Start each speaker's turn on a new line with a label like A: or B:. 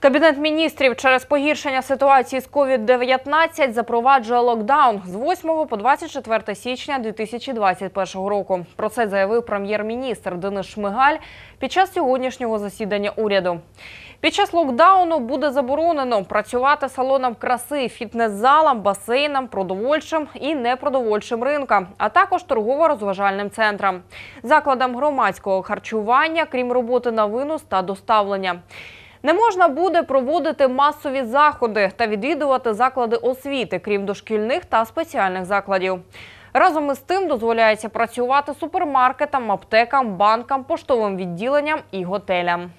A: Кабінет міністрів через погіршення ситуації з COVID-19 запроваджує локдаун з 8 по 24 січня 2021 року. Про це заявив прем'єр-міністр Денис Шмигаль під час сьогоднішнього засідання уряду. Під час локдауну буде заборонено працювати салоном краси, фітнес-залам, басейнам, продовольчим і непродовольчим ринкам, а також торгово-розважальним центрам, закладам громадського харчування, крім роботи на винос та доставлення. Не можна буде проводити масові заходи та відвідувати заклади освіти, крім дошкільних та спеціальних закладів. Разом із тим дозволяється працювати супермаркетам, аптекам, банкам, поштовим відділенням і готелям.